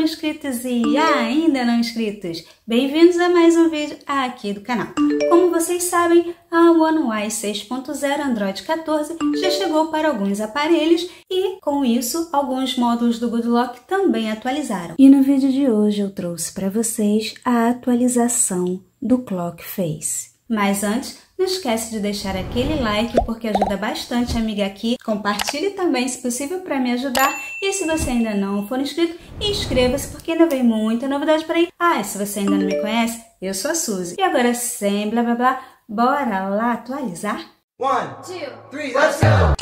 foram inscritos e ainda não inscritos, bem-vindos a mais um vídeo aqui do canal. Como vocês sabem, a One UI 6.0 Android 14 já chegou para alguns aparelhos e, com isso, alguns módulos do Good Lock também atualizaram. E no vídeo de hoje eu trouxe para vocês a atualização do Clock Face. Mas antes, não esquece de deixar aquele like porque ajuda bastante amiga aqui. Compartilhe também se possível para me ajudar. E se você ainda não for inscrito, inscreva-se porque ainda vem muita novidade por aí. Ah, e se você ainda não me conhece, eu sou a Suzy. E agora sem blá blá blá, bora lá atualizar? One, two, three, let's go!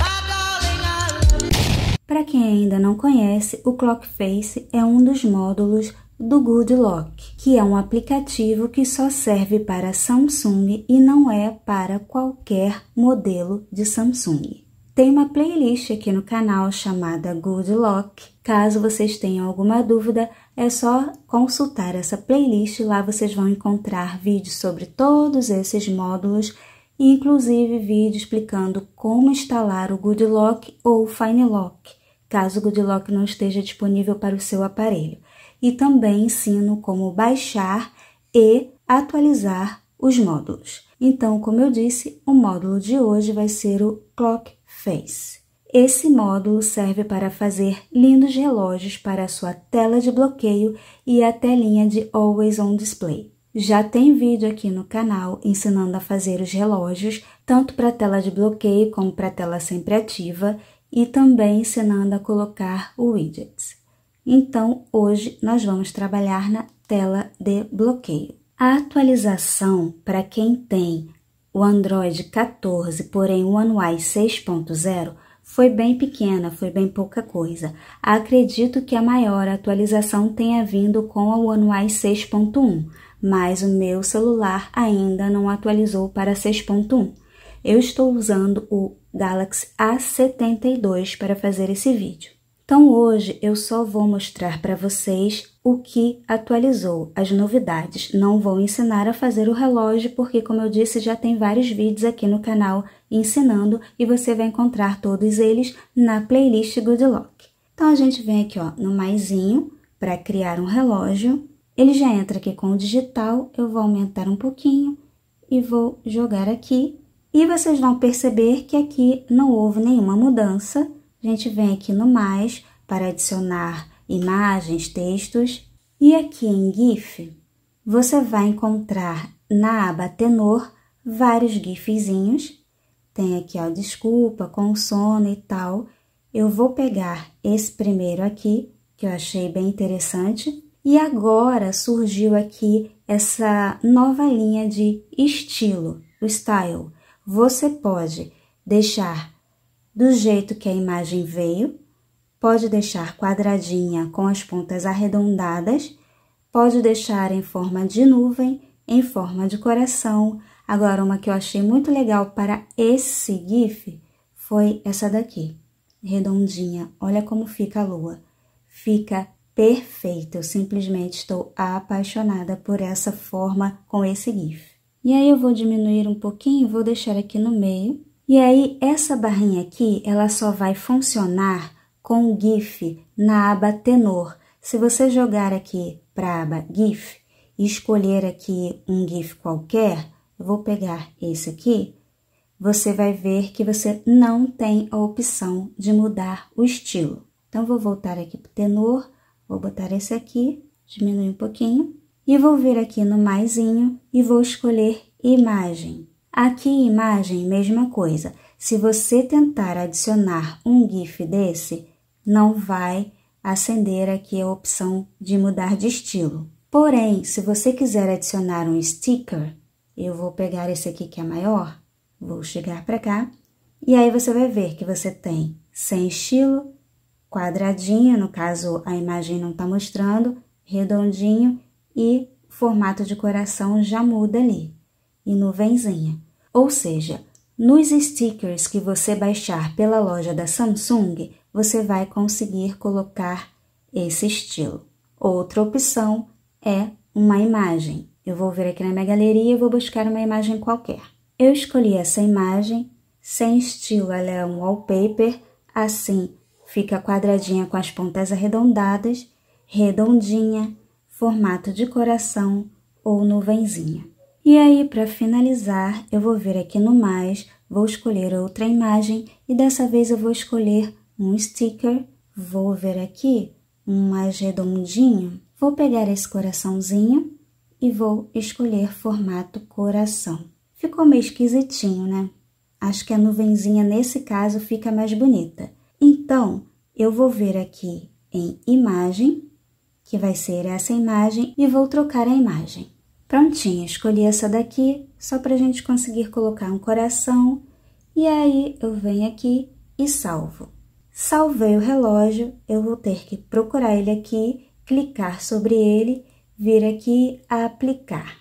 Para quem ainda não conhece, o Clockface é um dos módulos do Good Lock, que é um aplicativo que só serve para Samsung e não é para qualquer modelo de Samsung. Tem uma playlist aqui no canal chamada Good Lock. Caso vocês tenham alguma dúvida, é só consultar essa playlist. Lá vocês vão encontrar vídeos sobre todos esses módulos, inclusive vídeo explicando como instalar o Good Lock ou o Fine Lock, caso o Good Lock não esteja disponível para o seu aparelho e também ensino como baixar e atualizar os módulos. Então, como eu disse, o módulo de hoje vai ser o Clock Face. Esse módulo serve para fazer lindos relógios para a sua tela de bloqueio e a telinha de Always On Display. Já tem vídeo aqui no canal ensinando a fazer os relógios, tanto para a tela de bloqueio como para a tela sempre ativa, e também ensinando a colocar widgets. Então, hoje nós vamos trabalhar na tela de bloqueio. A atualização para quem tem o Android 14, porém o One UI 6.0, foi bem pequena, foi bem pouca coisa. Acredito que a maior atualização tenha vindo com a One UI 6.1, mas o meu celular ainda não atualizou para 6.1. Eu estou usando o Galaxy A72 para fazer esse vídeo. Então hoje eu só vou mostrar para vocês o que atualizou, as novidades. Não vou ensinar a fazer o relógio porque, como eu disse, já tem vários vídeos aqui no canal ensinando e você vai encontrar todos eles na playlist Good Lock. Então a gente vem aqui ó, no maisinho para criar um relógio. Ele já entra aqui com o digital, eu vou aumentar um pouquinho e vou jogar aqui. E vocês vão perceber que aqui não houve nenhuma mudança, a gente vem aqui no mais para adicionar imagens, textos. E aqui em GIF, você vai encontrar na aba Tenor vários GIFzinhos. Tem aqui, ó, desculpa, com sono e tal. Eu vou pegar esse primeiro aqui, que eu achei bem interessante. E agora surgiu aqui essa nova linha de estilo, o style. Você pode deixar do jeito que a imagem veio, pode deixar quadradinha com as pontas arredondadas, pode deixar em forma de nuvem, em forma de coração. Agora, uma que eu achei muito legal para esse GIF foi essa daqui, redondinha. Olha como fica a lua. Fica perfeito. Eu simplesmente estou apaixonada por essa forma com esse GIF. E aí eu vou diminuir um pouquinho, vou deixar aqui no meio e aí, essa barrinha aqui, ela só vai funcionar com o GIF na aba Tenor. Se você jogar aqui para a aba GIF e escolher aqui um GIF qualquer, eu vou pegar esse aqui, você vai ver que você não tem a opção de mudar o estilo. Então, vou voltar aqui para o Tenor, vou botar esse aqui, diminuir um pouquinho, e vou vir aqui no maisinho e vou escolher Imagem. Aqui em imagem, mesma coisa. Se você tentar adicionar um GIF desse, não vai acender aqui a opção de mudar de estilo. Porém, se você quiser adicionar um sticker, eu vou pegar esse aqui que é maior, vou chegar para cá, e aí você vai ver que você tem sem estilo, quadradinho, no caso a imagem não está mostrando, redondinho e formato de coração já muda ali e nuvenzinha. Ou seja, nos stickers que você baixar pela loja da Samsung, você vai conseguir colocar esse estilo. Outra opção é uma imagem. Eu vou vir aqui na minha galeria e vou buscar uma imagem qualquer. Eu escolhi essa imagem, sem estilo, ela é um wallpaper, assim fica quadradinha com as pontas arredondadas, redondinha, formato de coração ou nuvenzinha. E aí, para finalizar, eu vou vir aqui no mais, vou escolher outra imagem e dessa vez eu vou escolher um sticker, vou ver aqui um mais redondinho, vou pegar esse coraçãozinho e vou escolher formato coração. Ficou meio esquisitinho, né? Acho que a nuvenzinha nesse caso fica mais bonita. Então, eu vou vir aqui em imagem, que vai ser essa imagem, e vou trocar a imagem. Prontinho, escolhi essa daqui, só para a gente conseguir colocar um coração. E aí, eu venho aqui e salvo. Salvei o relógio, eu vou ter que procurar ele aqui, clicar sobre ele, vir aqui a aplicar.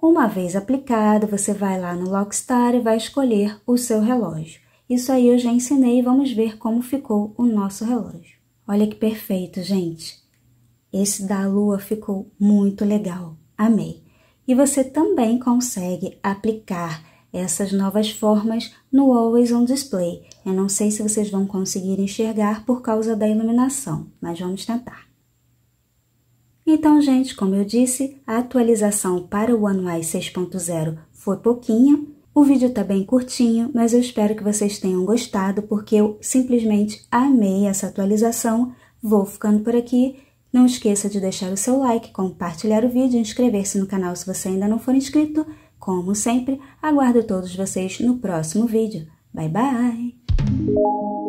Uma vez aplicado, você vai lá no Lockstar e vai escolher o seu relógio. Isso aí eu já ensinei e vamos ver como ficou o nosso relógio. Olha que perfeito, gente! Esse da lua ficou muito legal, amei! e você também consegue aplicar essas novas formas no Always on Display. Eu não sei se vocês vão conseguir enxergar por causa da iluminação, mas vamos tentar. Então, gente, como eu disse, a atualização para o One UI 6.0 foi pouquinha. O vídeo está bem curtinho, mas eu espero que vocês tenham gostado, porque eu simplesmente amei essa atualização. Vou ficando por aqui não esqueça de deixar o seu like, compartilhar o vídeo e inscrever-se no canal se você ainda não for inscrito. Como sempre, aguardo todos vocês no próximo vídeo. Bye bye!